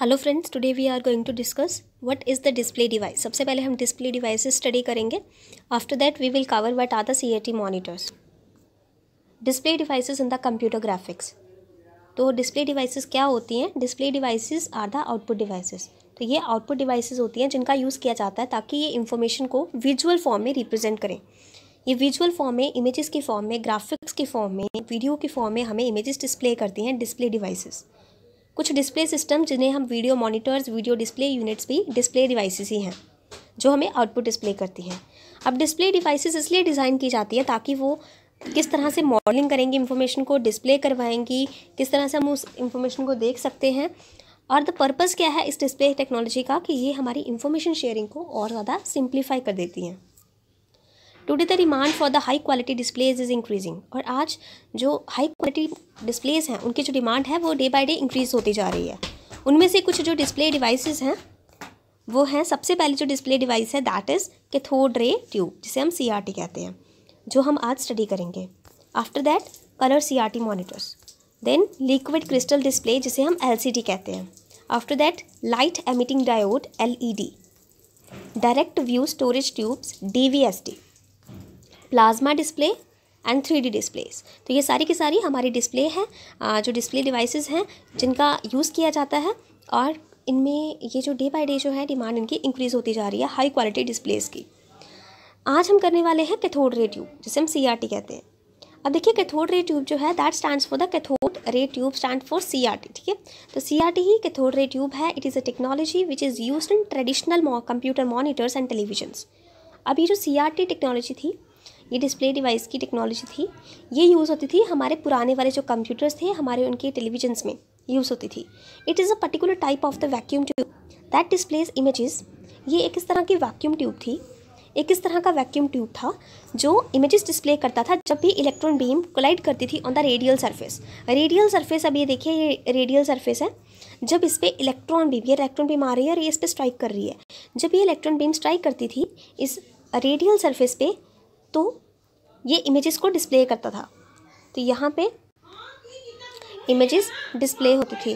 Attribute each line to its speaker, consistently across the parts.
Speaker 1: hello friends today we are going to discuss what is the display device सबसे पहले हम display devices study करेंगे after that we will cover what are the CRT monitors display devices in the computer graphics तो display devices क्या होती हैं display devices are the output devices तो ये आउटपुट डिवाइसेज होती हैं जिनका यूज़ किया जाता है ताकि ये इन्फॉर्मेशन को विजुअल फॉर्म में रिप्रेजेंट करें ये विजुअल फॉर्म में इमेजेस के फॉर्म में ग्राफिक्स के फॉर्म में वीडियो के फॉर्म में हमें इमेजेस डिस्प्ले करती हैं डिस्प्ले डिवाइसेज कुछ डिस्प्ले सिस्टम जिन्हें हम video monitors video display units भी डिस्प्ले डिवाइसेस ही हैं जो हमें आउटपुट डिस्प्ले करती हैं अब डिस्प्ले डिवाइसेस इसलिए डिज़ाइन की जाती है ताकि वो किस तरह से मॉडलिंग करेंगी इन्फॉर्मेशन को डिस्प्ले करवाएंगी किस तरह से हम उस इन्फॉर्मेशन को देख सकते हैं और द पर्पज़ क्या है इस डिस्प्ले टेक्नोलॉजी का कि ये हमारी इन्फॉर्मेशन शेयरिंग को और ज़्यादा सिंप्लीफाई कर देती हैं today the demand for the high quality displays is increasing और आज जो हाई क्वालिटी डिस्प्लेज हैं उनकी जो डिमांड है वो डे बाई डे इंक्रीज़ होती जा रही है उनमें से कुछ जो डिस्प्ले डिवाइसेज हैं वो हैं सबसे पहले जो डिस्प्ले डिवाइस है that is cathode ray tube जिसे हम सी कहते हैं जो हम आज स्टडी करेंगे after that colour C R T monitors then liquid crystal display जिसे हम एल सी डी कहते हैं after that light emitting diode L E D direct view storage tubes D V S D plasma display and three D displays तो ये सारी की सारी हमारी डिस्प्ले हैं जो डिस्प्ले डिवाइसेस हैं जिनका यूज़ किया जाता है और इनमें ये जो डे बाय डे जो है डिमांड इनकी इंक्रीज़ होती जा रही है हाई क्वालिटी डिस्प्लेस की आज हम करने वाले हैं कैथोड रे ट्यूब जिसे हम सी आर टी कहते हैं अब देखिए कैथोड रे ट्यूब जो है that stand for the cathode ray tube stand for C R T ठीक है तो सी आर टी ही कैथोड रे ट्यूब है it is a technology which is use in traditional computer monitors and televisions अभी जो सी R T technology थी ये display device की टेक्नोलॉजी थी ये यूज़ होती थी हमारे पुराने वाले जो कंप्यूटर्स थे हमारे उनके टेलीविजन्स में यूज़ होती थी it is a particular type of the vacuum tube that displays images ये एक इस तरह की वैक्यूम ट्यूब थी एक इस तरह का वैक्यूम ट्यूब था जो इमेजेस डिस्प्ले करता था जब भी इलेक्ट्रॉन बीम कोलाइड करती थी on the radial surface radial surface अब ये देखिए ये रेडियल सरफेस है जब इस पर इलेक्ट्रॉन बीम ये इलेक्ट्रॉन बीम आ रही है और ये इस पर स्ट्राइक कर रही है जब ये इलेक्ट्रॉन बीम स्ट्राइक करती थी इस रेडियल सरफेस पे तो ये इमेजेस को डिस्प्ले करता था तो यहाँ पे इमेजेस डिस्प्ले होती थी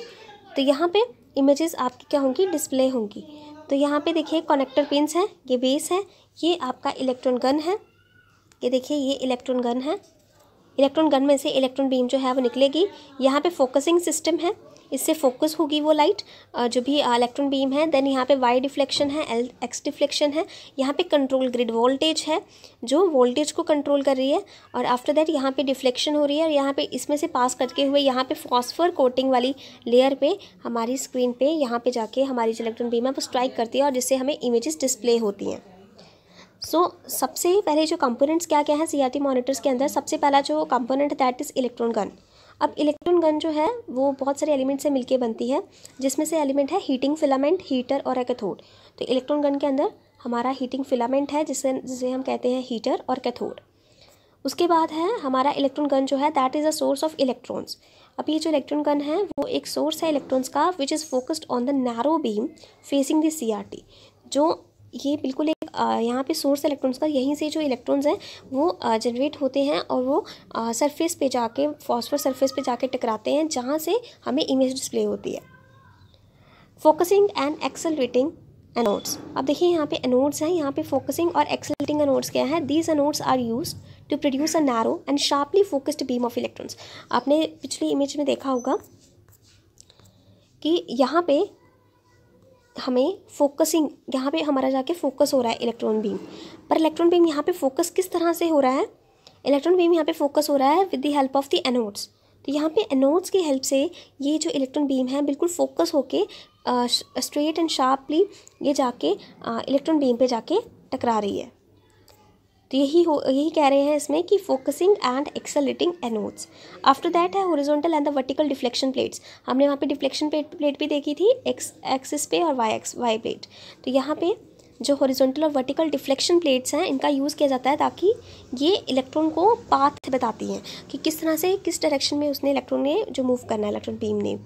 Speaker 1: तो यहाँ पे इमेजेस आपकी क्या होंगी डिस्प्ले होंगी तो यहाँ पे देखिए कनेक्टर पिंस हैं ये बेस है ये आपका इलेक्ट्रॉन गन है ये देखिए ये इलेक्ट्रॉन गन है इलेक्ट्रॉन गन में से इलेक्ट्रॉन बीम जो है वो निकलेगी यहाँ पे फोकसिंग सिस्टम है इससे फोकस होगी वो लाइट जो भी इलेक्ट्रॉन बीम है देन यहाँ पे वाई डिफ्लेक्शन है एल एक्स डिफ्लेक्शन है यहाँ पे कंट्रोल ग्रिड वोल्टेज है जो वोल्टेज को कंट्रोल कर रही है और आफ्टर दैट यहाँ पे डिफ्लेक्शन हो रही है और यहाँ पे इसमें से पास करके हुए यहाँ पे फॉस्फर कोटिंग वाली लेयर पे हमारी स्क्रीन पर यहाँ पर जाके हमारी जो इलेक्ट्रॉन बीम है वो स्ट्राइक करती है और जिससे हमें इमेजेस डिस्प्ले होती हैं सो so, सबसे पहले जो कंपोनेंट्स क्या क्या है सीआरटी मॉनिटर्स के अंदर सबसे पहला जो component that is electron gun अब इलेक्ट्रॉन गन जो है वो बहुत सारे एलिमेंट से मिलके बनती है जिसमें से एलिमेंट है हीटिंग फिलामेंट हीटर और एकेथोड तो इलेक्ट्रॉन गन के अंदर हमारा हीटिंग फिलामेंट है जिसे जिसे हम कहते हैं हीटर और कैथोड उसके बाद है हमारा इलेक्ट्रॉन गन जो है that is a source of electrons अब ये जो इलेक्ट्रॉन गन है वो एक सोर्स है इलेक्ट्रॉन्स का which is focused on the narrow beam facing the C जो ये बिल्कुल यहाँ पे सोर्स इलेक्ट्रॉन्स का यहीं से जो इलेक्ट्रॉन्स हैं वो जनरेट होते हैं और वो सरफेस पे जाके फॉस्फर सरफेस पे जाके टकराते हैं जहाँ से हमें इमेज डिस्प्ले होती है फोकसिंग एंड एक्सलरेटिंग एनोड्स अब देखिए यहाँ पे एनोड्स हैं यहाँ पे फोकसिंग और एक्सलेटिंग एनोड्स क्या है these anodes are use to produce a narrow and sharply focused beam of electrons आपने पिछली इमेज में देखा होगा कि यहाँ पे हमें फोकसिंग यहाँ पे हमारा जाके फोकस हो रहा है इलेक्ट्रॉन बीम पर इलेक्ट्रॉन बीम यहाँ पे फोकस किस तरह से हो रहा है इलेक्ट्रॉन बीम यहाँ पे फोकस हो रहा है with the help of the anodes तो यहाँ पे एनोड्स की हेल्प से ये जो इलेक्ट्रॉन बीम है बिल्कुल फोकस होके स्ट्रेट एंड शार्पली ये जाके इलेक्ट्रॉन बीम पर जाके टकरा रही है तो यही हो यही कह रहे हैं इसमें कि focusing and accelerating anodes after that है horizontal and the vertical deflection plates हमने वहाँ पे डिफ्लेक्शन प्लेट प्लेट भी देखी थी एक्स एक्सिस पे और वाई एक्स वाई प्लेट तो यहाँ पे जो हॉरिजॉन्टल और वर्टिकल डिफ्लेक्शन प्लेट्स हैं इनका यूज़ किया जाता है ताकि ये इलेक्ट्रॉन को पाथ बताती हैं कि किस तरह से किस डायरेक्शन में उसने इलेक्ट्रॉन ने जो मूव करना है इलेक्ट्रॉन बीम ने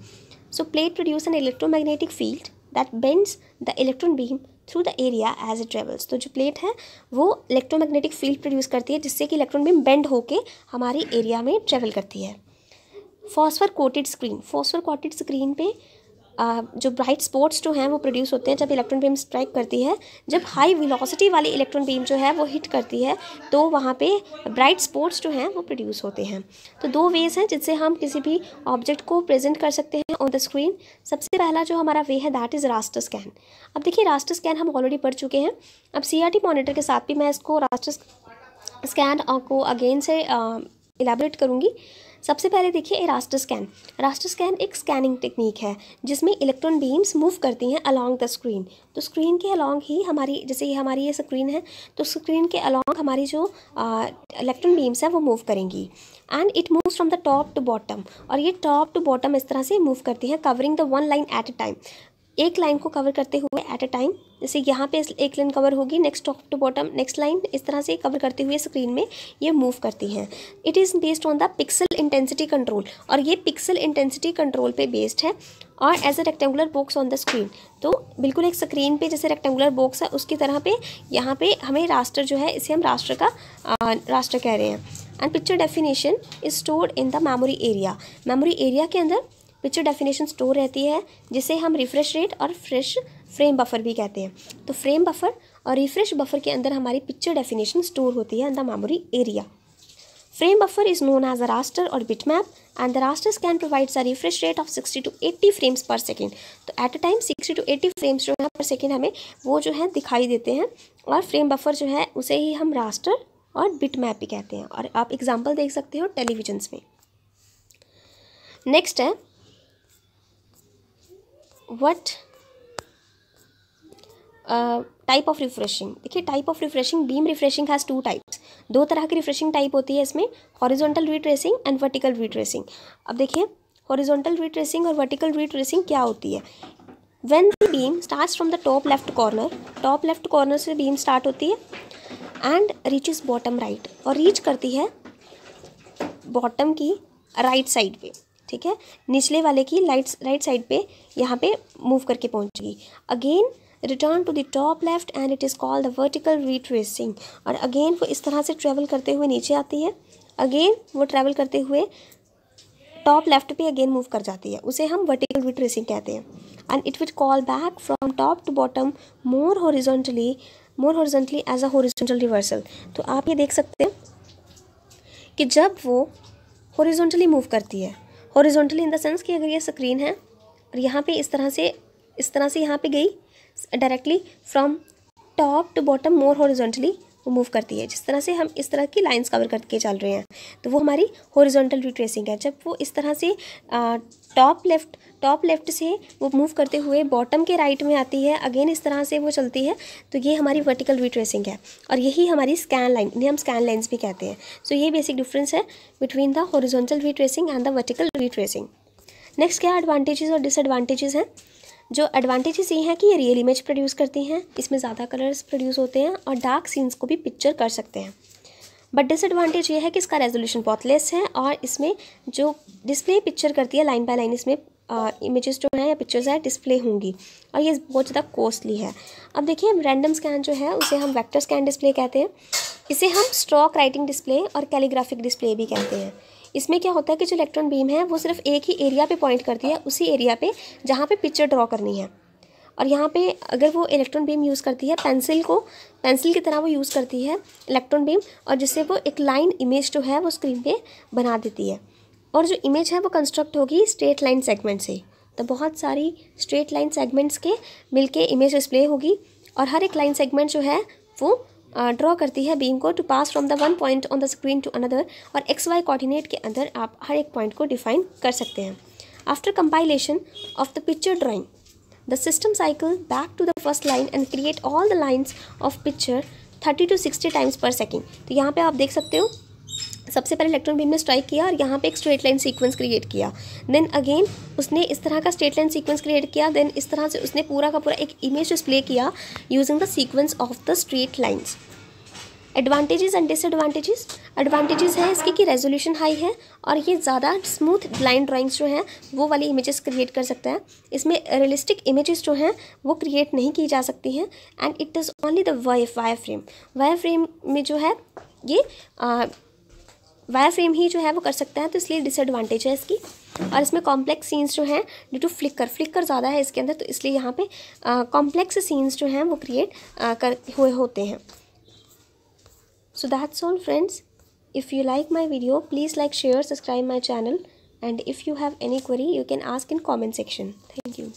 Speaker 1: so plate produce an electromagnetic field that bends the electron beam through the area as it travels तो जो प्लेट है वो इलेक्ट्रोमैग्नेटिक फील्ड प्रोड्यूस करती है जिससे कि इलेक्ट्रॉन बीम बेंड होकर हमारे एरिया में ट्रेवल करती है phosphor coated screen phosphor coated screen पे जो ब्राइट स्पॉट्स जो हैं वो प्रोड्यूस होते हैं जब इलेक्ट्रॉन बीम स्ट्राइक करती है जब हाई विलोसिटी वाली इलेक्ट्रॉन बीम जो है वो हिट करती है तो वहाँ पे ब्राइट स्पॉट्स जो हैं वो प्रोड्यूस होते हैं तो दो वेज हैं जिससे हम किसी भी ऑब्जेक्ट को प्रेजेंट कर सकते हैं ऑन द स्क्रीन सबसे पहला जो हमारा वे है दैट इज़ रास्टर स्कैन अब देखिए रास्टर स्कैन हम ऑलरेडी पढ़ चुके हैं अब सी मॉनिटर के साथ भी मैं इसको रास्टर स्कैन को अगेन से एलेबरेट करूँगी सबसे पहले देखिए एरास्टर स्कैन रास्टर स्कैन एक स्कैनिंग टेक्निक है जिसमें इलेक्ट्रॉन बीम्स मूव करती हैं अलॉन्ग द स्क्रीन तो स्क्रीन के अलॉन्ग ही हमारी जैसे ये हमारी ये स्क्रीन है तो स्क्रीन के अलॉन्ग हमारी जो इलेक्ट्रॉन बीम्स हैं वो मूव करेंगी and it moves from the top to bottom और ये टॉप टू बॉटम इस तरह से मूव करती हैं covering the one line at a time एक लाइन को कवर करते हुए एट अ टाइम जैसे यहाँ पे एक लाइन कवर होगी next top to bottom next line इस तरह से कवर करते हुए स्क्रीन में ये मूव करती हैं it is based on the pixel intensity control और ये पिक्सल इंटेंसिटी कंट्रोल पे बेस्ड है और as a rectangular box on the screen तो बिल्कुल एक स्क्रीन पे जैसे रेक्टेंगुलर बॉक्स है उसकी तरह पे यहाँ पे हमें राष्ट्र जो है इसे हम राष्ट्र का आ, राष्ट्र कह रहे हैं and picture definition is stored in the memory area memory area के अंदर पिक्चर डेफिनेशन स्टोर रहती है जिसे हम रिफ्रेश रेट और फ्रेश फ्रेम बफर भी कहते हैं तो फ्रेम बफर और रिफ्रेश बफर के अंदर हमारी पिक्चर डेफिनेशन स्टोर होती है in the area frame buffer is known as a raster और bitmap and the raster can provide a refresh rate of sixty to eighty frames per second तो at a time sixty to eighty frames जो है पर second हमें वो जो है दिखाई देते हैं और फ्रेम बफर जो है उसे ही हम रास्टर और बिट मैप भी कहते हैं और आप एग्जाम्पल देख सकते हो टेलीविजन्स में नेक्स्ट है वट टाइप ऑफ रिफ्रेशिंग देखिए type of refreshing beam refreshing has two types दो तरह की रिफ्रेशिंग टाइप होती है इसमें horizontal retracing and vertical retracing अब देखिए हॉरिजॉन्टल रिट्रेसिंग और वर्टिकल रिट्रेसिंग क्या होती है when the beam start from the top left corner top left corner से बीम स्टार्ट होती है and reach is bottom right और रीच करती है बॉटम की राइट साइड पे ठीक है निचले वाले की राइट राइट साइड पे यहाँ पे मूव करके पहुँचेगी again return to the top left and it is called the vertical retracing और अगेन वो इस तरह से ट्रेवल करते हुए नीचे आती है अगेन वो ट्रैवल करते हुए टॉप लेफ्ट पे अगेन मूव कर जाती है उसे हम वर्टिकल रिट्रेसिंग कहते हैं and it will call back from top to bottom more horizontally more horizontally as a horizontal reversal तो आप ये देख सकते हैं कि जब वो हॉरिजेंटली मूव करती है हॉरिजेंटली इन द सेंस कि अगर ये स्क्रीन है और यहाँ पे इस तरह से इस तरह से यहाँ पे गई directly from top to bottom more horizontally move करती है जिस तरह से हम इस तरह की लाइंस कवर करके चल रहे हैं तो वो हमारी हॉरिजॉन्टल रिट्रेसिंग है जब वो इस तरह से टॉप लेफ्ट टॉप लेफ्ट से वो मूव करते हुए बॉटम के राइट right में आती है अगेन इस तरह से वो चलती है तो ये हमारी वर्टिकल रिट्रेसिंग है और यही हमारी स्कैन लाइन इन्हें हम स्कैन लाइन्स भी कहते हैं सो so, ये बेसिक डिफरेंस है between the horizontal retracing and the vertical retracing next क्या एडवांटेजेस और डिसएडवांटेजेस हैं जो एडवांटेजेस ये हैं कि ये रियल इमेज प्रोड्यूस करती हैं इसमें ज़्यादा कलर्स प्रोड्यूस होते हैं और डार्क सीन्स को भी पिक्चर कर सकते हैं बट डिसएडवांटेज ये है कि इसका रेजोल्यूशन बहुत लेस है और इसमें जो डिस्प्ले पिक्चर करती है लाइन बाय लाइन इसमें इमेजेस जो हैं या पिक्चर्स हैं डिस्प्ले होंगी और ये बहुत ज़्यादा कॉस्टली है अब देखिए रैंडम स्कैन जो है उसे हम वैक्टर स्कैन डिस्प्ले कहते हैं इसे हम स्ट्रॉक राइटिंग डिस्प्ले और कैलीग्राफिक डिस्प्ले भी कहते हैं इसमें क्या होता है कि जो इलेक्ट्रॉन बीम है वो सिर्फ एक ही एरिया पे पॉइंट करती है उसी एरिया पे जहाँ पे पिक्चर ड्रॉ करनी है और यहाँ पे अगर वो इलेक्ट्रॉन बीम यूज़ करती है पेंसिल को पेंसिल की तरह वो यूज़ करती है इलेक्ट्रॉन बीम और जिससे वो एक लाइन इमेज जो है वो स्क्रीन पर बना देती है और जो इमेज है वो कंस्ट्रक्ट होगी स्ट्रेट लाइन सेगमेंट से तो बहुत सारी स्ट्रेट लाइन सेगमेंट्स के मिलके इमेज डिस्प्ले होगी और हर एक लाइन सेगमेंट जो है वो ड्रॉ करती है बीम को to pass from the one point on the screen to another और एक्स वाई कोऑर्डिनेट के अंदर आप हर एक पॉइंट को डिफाइन कर सकते हैं after compilation of the picture drawing the system cycle back to the first line and create all the lines of picture thirty to sixty times per second तो यहाँ पे आप देख सकते हो सबसे पहले इलेक्ट्रॉन बीम ने स्ट्राइक किया और यहाँ पे एक स्ट्रेट लाइन सीक्वेंस क्रिएट किया देन अगेन उसने इस तरह का स्ट्रेट लाइन सीक्वेंस क्रिएट किया देन इस तरह से उसने पूरा का पूरा एक इमेज डिस्प्ले किया using the sequence of the straight lines advantages and disadvantages advantages हैं इसके कि रेजोल्यूशन हाई है और ये ज़्यादा स्मूथ लाइन ड्राइंग्स जो हैं वो वाली इमेजेस क्रिएट कर सकता है इसमें रियलिस्टिक इमेजेस जो हैं वो क्रिएट नहीं की जा सकती हैं and it is only the why wire frame wire frame में जो है ये वायर फ्रेम ही जो है वो कर सकते हैं तो इसलिए डिसएडवांटेज है इसकी और इसमें कॉम्प्लेक्स सीन्स जो हैं ड्यू टू फ्लिकर फ्लिकर ज़्यादा है इसके अंदर तो इसलिए यहाँ पे कॉम्प्लेक्स सीन्स जो हैं वो क्रिएट कर हुए होते हैं so that's all friends if you like my video please like share subscribe my channel and if you have any query you can ask in comment section thank you